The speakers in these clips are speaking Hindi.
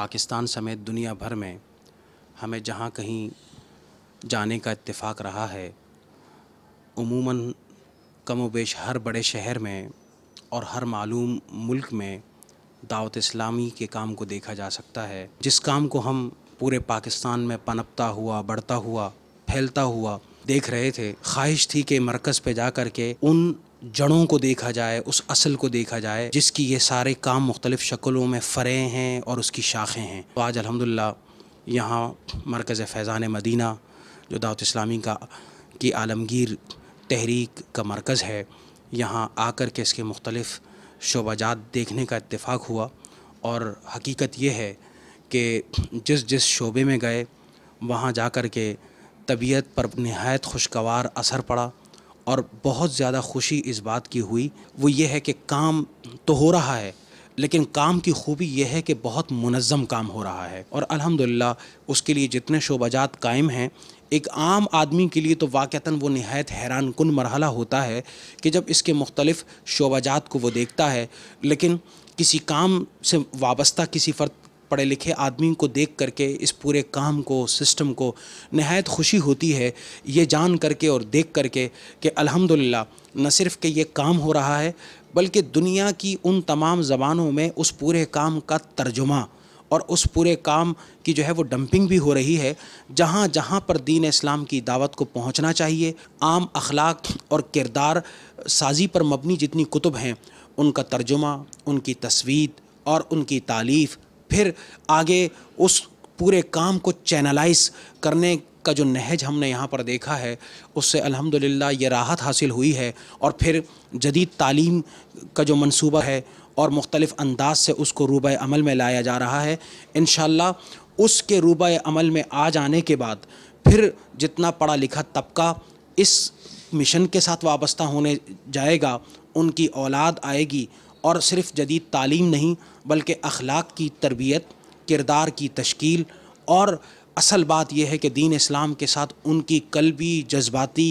पाकिस्तान समेत दुनिया भर में हमें जहाँ कहीं जाने का इतफाक़ रहा है उमूमन कम वेश हर बड़े शहर में और हर मालूम मुल्क में दावत इस्लामी के काम को देखा जा सकता है जिस काम को हम पूरे पाकिस्तान में पनपता हुआ बढ़ता हुआ फैलता हुआ देख रहे थे ख्वाहिश थी कि मरकज़ पे जा कर के उन जड़ों को देखा जाए उस असल को देखा जाए जिसकी ये सारे काम मुख्तलिफ़ शक्लों में फ़रे हैं और उसकी शाखें हैं तो आज अलहमदिल्ला यहाँ मरकज़ फैज़ान मदीना जो दावत इस्लामी का की आलमगीर तहरीक का मरकज़ है यहाँ आकर के इसके मुख्तलिफ़ शोबाजात देखने का इतफ़ाक़ हुआ और हकीकत यह है कि जिस जिस शोबे में गए वहाँ जा कर के तबीयत पर नहायत खुशगवार असर पड़ा और बहुत ज़्यादा खुशी इस बात की हुई वो ये है कि काम तो हो रहा है लेकिन काम की खूबी यह है कि बहुत मुनज़म काम हो रहा है और अल्हम्दुलिल्लाह उसके लिए जितने शोबाजात कायम हैं एक आम आदमी के लिए तो वाक़ता वो नहायत हैरान कन मरहला होता है कि जब इसके मुख्तलिफ़ शोबाजात को वो देखता है लेकिन किसी काम से वाबस्ता किसी फ़र्द पढ़े लिखे आदमी को देख करके इस पूरे काम को सिस्टम को नहायत खुशी होती है ये जान करके और देख करके कि अल्हम्दुलिल्लाह न सिर्फ कि ये काम हो रहा है बल्कि दुनिया की उन तमाम ज़बानों में उस पूरे काम का तर्जुमा और उस पूरे काम की जो है वो डंपिंग भी हो रही है जहाँ जहाँ पर दीन इस्लाम की दावत को पहुँचना चाहिए आम अखलाक और किरदार साजी पर मबनी जितनी कुतुब हैं उनका तर्जुमा उनकी तस्वीर और उनकी तालीफ़ फिर आगे उस पूरे काम को चैनलाइज करने का जो नहज हमने यहाँ पर देखा है उससे अल्हम्दुलिल्लाह ये राहत हासिल हुई है और फिर जदीद तालीम का जो मंसूबा है और मुख्तलिफ़ अंदाज से उसको रूब अमल में लाया जा रहा है इन उसके रूब अमल में आ जाने के बाद फिर जितना पढ़ा लिखा तबका इस मिशन के साथ वाबस्ता होने जाएगा उनकी औलाद आएगी और सिर्फ जदीद तालीम नहीं बल्कि अखलाक की तरबियत किरदार की तश्कील और असल बात यह है कि दीन इस्लाम के साथ उनकी कलबी जज्बाती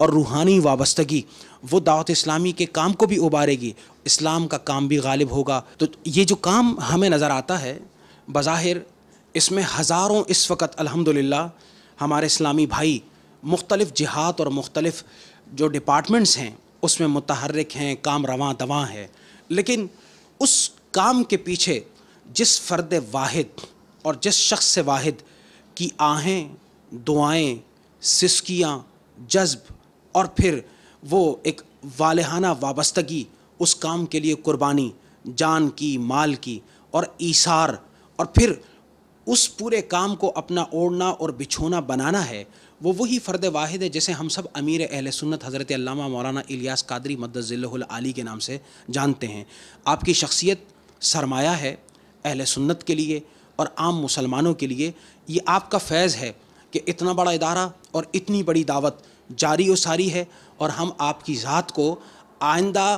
और रूहानी वाबस्तगी वो दावत इस्लामी के काम को भी उबारेगी इस्लाम का काम भी गालिब होगा तो ये जो काम हमें नज़र आता है बज़ाहिर इसमें हज़ारों इस वक्त अल्हम्दुलिल्लाह हमारे इस्लामी भाई मुख्तलिफ़ जिहात और मुख्तलिफ़ जो डिपार्टमेंट्स हैं उसमें मुतहरक हैं काम रवा दवा है लेकिन उस काम के पीछे जिस फ़र्द वाहिद और जिस शख्स से वाहिद की आहें दुआएं सिसकियाँ जज्ब और फिर वो एक वालहाना वाबस्तगी उस काम के लिए कुर्बानी जान की माल की और ईसार और फिर उस पूरे काम को अपना ओढ़ना और बिछोना बनाना है वो वही फ़र्द वाहिद है जैसे हम सब अमीर अहल सुन्नत हज़रत अल्लामा मौलाना इलियास कादरी आली के नाम से जानते हैं आपकी शख्सियत सरमाया है अहल सुन्नत के लिए और आम मुसलमानों के लिए ये आपका फैज़ है कि इतना बड़ा इदारा और इतनी बड़ी दावत जारी व सारी है और हम आपकी ज़ात को आइंदा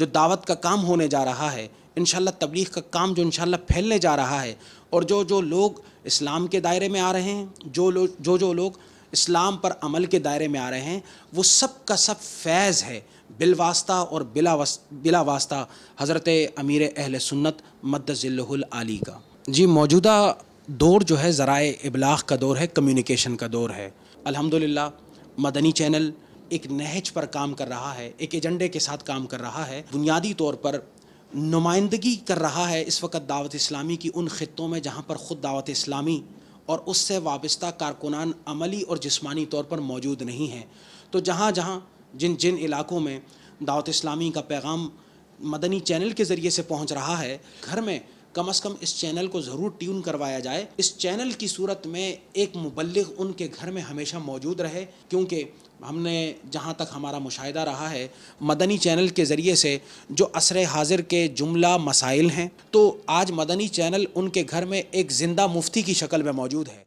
जो दावत का काम होने जा रहा है इन तबलीग का काम जो इन फैलने जा रहा है और जो जो लोग इस्लाम के दायरे में आ रहे हैं जो लोग जो जो लोग इस्लाम पर अमल के दायरे में आ रहे हैं वो सब का सब फैज़ है बिलवास्ता और बिला वस, बिला वास्ता हज़रत अमीर अहल सुन्नत मद आली का जी मौजूदा दौर जो है ज़रा इबलाग का दौर है कम्युनिकेशन का दौर है अल्हम्दुलिल्लाह मदनी चैनल एक नहज पर काम कर रहा है एक एजेंडे के साथ काम कर रहा है बुनियादी तौर पर नुमाइंदगी कर रहा है इस वक्त दावत इस्लामी की उन खत्ों में जहाँ पर ख़ुद दावत इस्लामी और उससे वाबस्ता कारकुनान अमली और जिस्मानी तौर पर मौजूद नहीं हैं तो जहाँ जहाँ जिन जिन इलाकों में दावत इस्लामी का पैगाम मदनी चैनल के ज़रिए से पहुँच रहा है घर में कम अज़ कम इस चैनल को ज़रूर ट्यून करवाया जाए इस चैनल की सूरत में एक मुबलग उनके घर में हमेशा मौजूद रहे क्योंकि हमने जहाँ तक हमारा मुशाहिदा रहा है मदनी चैनल के ज़रिए से जो असर हाजिर के जुमला मसाइल हैं तो आज मदनी चैनल उनके घर में एक ज़िंदा मुफ्ती की शक्ल में मौजूद है